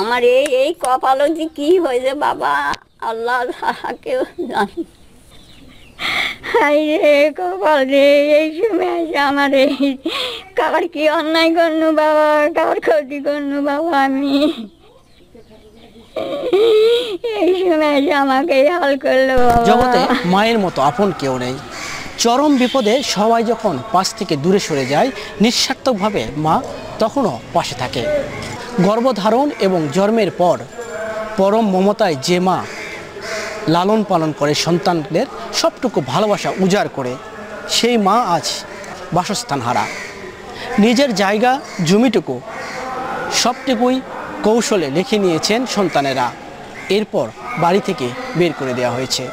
আমার এই এই কপাল যে কি হয়েছে বাবা আল্লাহ কেউ জানি কপাল রে এই সময় আছে আমার এই কাবার কি অন্যায় করনু বাবা কাবার ক্ষতি করনু বাবা আমি এই সময় আছে আমাকে হাল করলো জগতে মায়ের মতো আপন কেউ নেই চরম বিপদে সবাই যখন পাশ থেকে দূরে সরে যায় নিঃস্বার্থকভাবে মা তখনও পাশে থাকে গর্ভধারণ এবং জন্মের পর পরম মমতায় যে মা লালন পালন করে সন্তানদের সবটুকু ভালোবাসা উজাড় করে সেই মা আজ বাসস্থান হারা নিজের জায়গা জমিটুকু সবটুকুই কৌশলে লিখে নিয়েছেন সন্তানেরা এরপর বাড়ি থেকে বের করে দেওয়া হয়েছে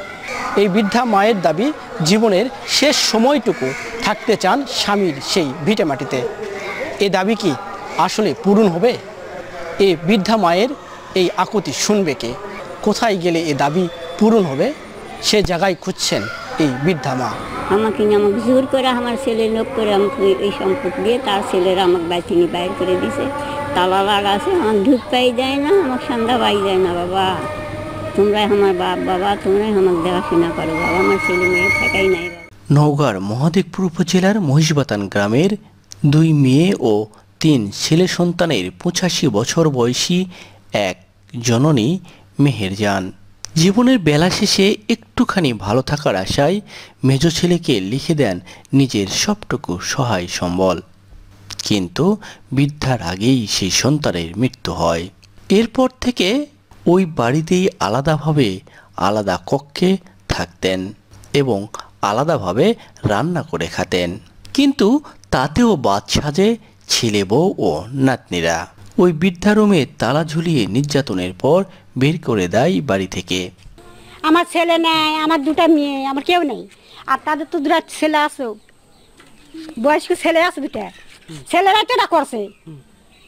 এই বৃদ্ধা মায়ের দাবি জীবনের শেষ সময়টুকু থাকতে চান স্বামীর সেই ভিটেমাটিতে এ দাবি কি আসলে পূরণ হবে এ বৃদ্ধা মায়ের এই আকুতি শুনবে কে কোথায় গেলে এ দাবি পূরণ হবে সে জায়গায় খুঁজছেন এই বৃদ্ধা মা আমাকে আমাকে জোর করে আমার ছেলে লোক করে আমাকে এই সম্পদ দিয়ে তার ছেলেরা আমাকে বাড়ি থেকে বাইর করে দিছে তালা লাগাছে আমার ধূপ পাই যায় না আমার সন্ধ্যা পাই যায় না বাবা তোমরাই আমার বাপ বাবা তোমরাই আমার দেখাশোনা করো বাবা আমার ছেলে মেয়ে থাকাই নাই নওগাঁর মহাদেবপুর উপজেলার মহিষবাতান গ্রামের দুই মেয়ে ও তিন ছেলে সন্তানের পঁচাশি বছর বয়সী এক জননী মেহেরজান জীবনের বেলা শেষে একটুখানি ভালো থাকার আশায় মেজ ছেলেকে লিখে দেন নিজের সবটুকু সহায় সম্বল কিন্তু বৃদ্ধার আগেই সেই সন্তানের মৃত্যু হয় এরপর থেকে ওই বাড়িতেই আলাদাভাবে আলাদা কক্ষে থাকতেন এবং আলাদাভাবে রান্না করে খাতেন কিন্তু তাতেও বাদ সাজে ছেলে বউ ও নাতনিরা ওই রুমে তালা ঝুলিয়ে নির্যাতনের পর বের করে দেয় বাড়ি থেকে আমার ছেলে নাই আমার দুটা মেয়ে আমার কেউ নেই আর তাদের তো দুটা ছেলে আসো বয়স্ক ছেলে আসো দুটা ছেলেরা তো করছে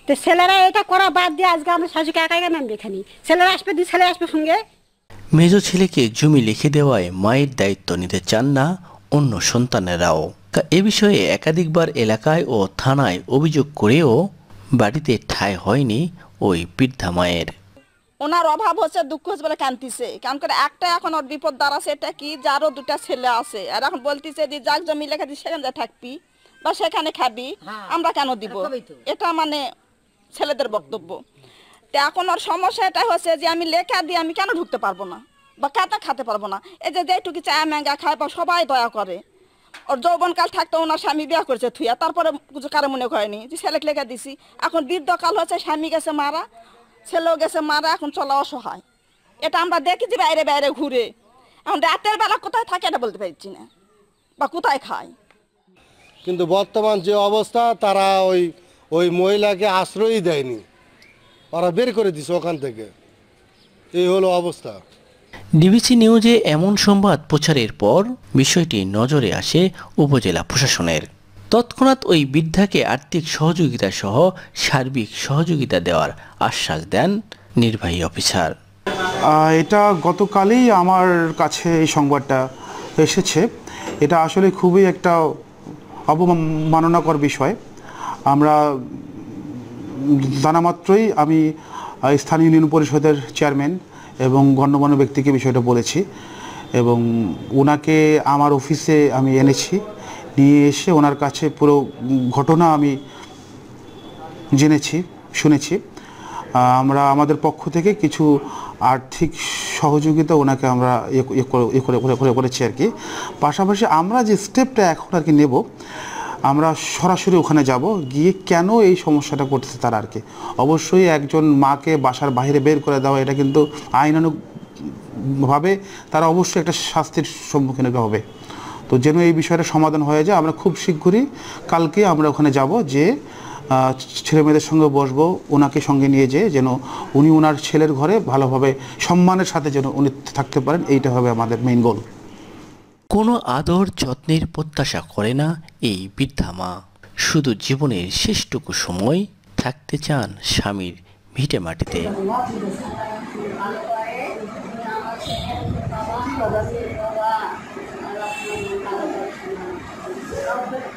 তো ছেলেরা এটা করা বাদ দিয়ে আজকে আমার শাশুকে একা একা নামবে এখানে ছেলেরা আসবে দুই ছেলে আসবে সঙ্গে মেজ ছেলেকে জমি লিখে দেওয়ায় মায়ের দায়িত্ব নিতে চান না অন্য সন্তানেরাও তা এ বিষয়ে একাধিকবার এলাকায় ও থানায় অভিযোগ করেও বাড়িতে ঠায় হয়নি ওই মায়ের ওনার অভাব হচ্ছে দুঃখ হচ্ছে বলে কান্দিছে কারণ করে একটা এখন ওর বিপদ দাঁড়াছে এটা কি যারও দুটা ছেলে আছে আর এখন বলতেছে যে যাক জমি লেখা দিই সেখানে থাকবি বা সেখানে খাবি হ্যাঁ। আমরা কেন দিব এটা মানে ছেলেদের বক্তব্য তো এখন ওর সমস্যা এটা হচ্ছে যে আমি লেখা দিয়ে আমি কেন ঢুকতে পারবো না বা কাটা খাতে পারবো না এই যে যেটুকু চায়া ম্যাঙ্গা খায় বা সবাই দয়া করে ওর যৌবনকাল থাকতো ওনার স্বামী বিয়া করেছে থুয়া তারপরে কিছু কারো মনে করেনি যে ছেলে লেখা দিছি এখন বৃদ্ধকাল হচ্ছে স্বামী গেছে মারা ছেলেও গেছে মারা এখন চলা অসহায় এটা আমরা দেখি যে বাইরে বাইরে ঘুরে এখন রাতের বেলা কোথায় থাকে এটা বলতে পারছি না বা কোথায় খায় কিন্তু বর্তমান যে অবস্থা তারা ওই ওই মহিলাকে আশ্রয়ই দেয়নি ওরা বের করে দিছে ওখান থেকে এই হলো অবস্থা ডিবিসি নিউজে এমন সংবাদ প্রচারের পর বিষয়টি নজরে আসে উপজেলা প্রশাসনের তৎক্ষণাৎ ওই বৃদ্ধাকে আর্থিক সহযোগিতা সহ সার্বিক সহযোগিতা দেওয়ার আশ্বাস দেন নির্বাহী অফিসার এটা গতকালই আমার কাছে এই সংবাদটা এসেছে এটা আসলে খুবই একটা অবমাননাকর বিষয় আমরা জানামাত্রই আমি স্থানীয় ইউনিয়ন পরিষদের চেয়ারম্যান এবং গণ্যমান্য ব্যক্তিকে বিষয়টা বলেছি এবং ওনাকে আমার অফিসে আমি এনেছি নিয়ে এসে ওনার কাছে পুরো ঘটনা আমি জেনেছি শুনেছি আমরা আমাদের পক্ষ থেকে কিছু আর্থিক সহযোগিতা ওনাকে আমরা করে করেছি আর কি পাশাপাশি আমরা যে স্টেপটা এখন আর কি নেব আমরা সরাসরি ওখানে যাব গিয়ে কেন এই সমস্যাটা করতেছে তারা আর কি অবশ্যই একজন মাকে বাসার বাইরে বের করে দেওয়া এটা কিন্তু আইনানুগভাবে তারা অবশ্যই একটা শাস্তির সম্মুখীন হবে তো যেন এই বিষয়টা সমাধান হয়ে যায় আমরা খুব শীঘ্রই কালকে আমরা ওখানে যাব যে ছেলে মেয়েদের সঙ্গে বসবো ওনাকে সঙ্গে নিয়ে যেয়ে যেন উনি ওনার ছেলের ঘরে ভালোভাবে সম্মানের সাথে যেন উনি থাকতে পারেন এইটা হবে আমাদের মেইন গোল কোনো আদর যত্নের প্রত্যাশা করে না এই বৃদ্ধা মা শুধু জীবনের শেষটুকু সময় থাকতে চান স্বামীর ভিটে মাটিতে Thank you.